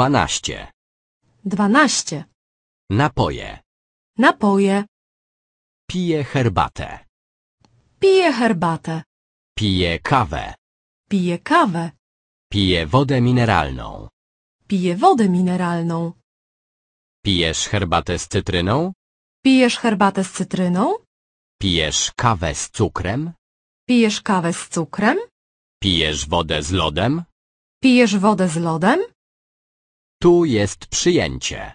Dwanaście. Dwanaście. Napoje. Napoje. Pije herbatę. Pije herbatę. Pije kawę. Pije kawę. Pije wodę mineralną. Pije wodę mineralną. Pijesz herbatę z cytryną? Pijesz herbatę z cytryną? Pijesz kawę z cukrem? Pijesz kawę z cukrem? Pijesz wodę z lodem? Pijesz wodę z lodem? Tu jest przyjęcie.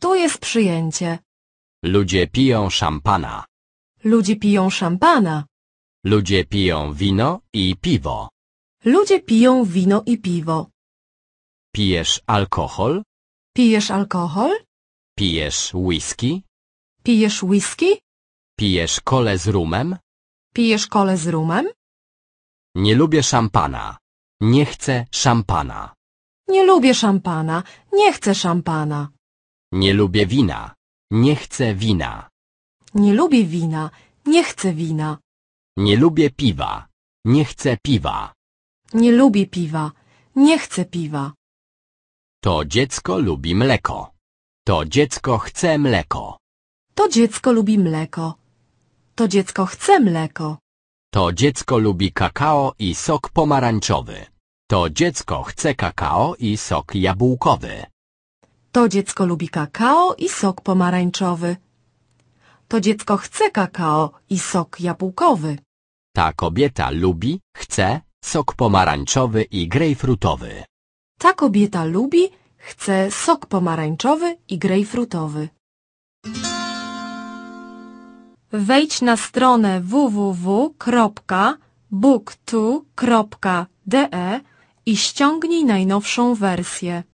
Tu jest przyjęcie. Ludzie piją szampana. Ludzie piją szampana. Ludzie piją wino i piwo. Ludzie piją wino i piwo. Pijesz alkohol? Pijesz alkohol? Pijesz whisky? Pijesz whisky? Pijesz kole z rumem? Pijesz kole z rumem? Nie lubię szampana. Nie chcę szampana. Nie lubię szampana. Nie chcę szampana. Nie lubię wina. Nie chcę wina. Nie lubię wina. Nie chcę wina. Nie lubię piwa. Nie chcę piwa. Nie lubię piwa. Nie chcę piwa. To dziecko lubi mleko. To dziecko chce mleko. To dziecko lubi mleko. To dziecko chce mleko. To dziecko lubi kakao i sok pomarańczowy. To dziecko chce kakao i sok jabłkowy. To dziecko lubi kakao i sok pomarańczowy. To dziecko chce kakao i sok jabłkowy. Ta kobieta lubi, chce sok pomarańczowy i grejpfrutowy. Ta kobieta lubi, chce sok pomarańczowy i grejpfrutowy. Wejdź na stronę www.booktu.de i ściągnij najnowszą wersję.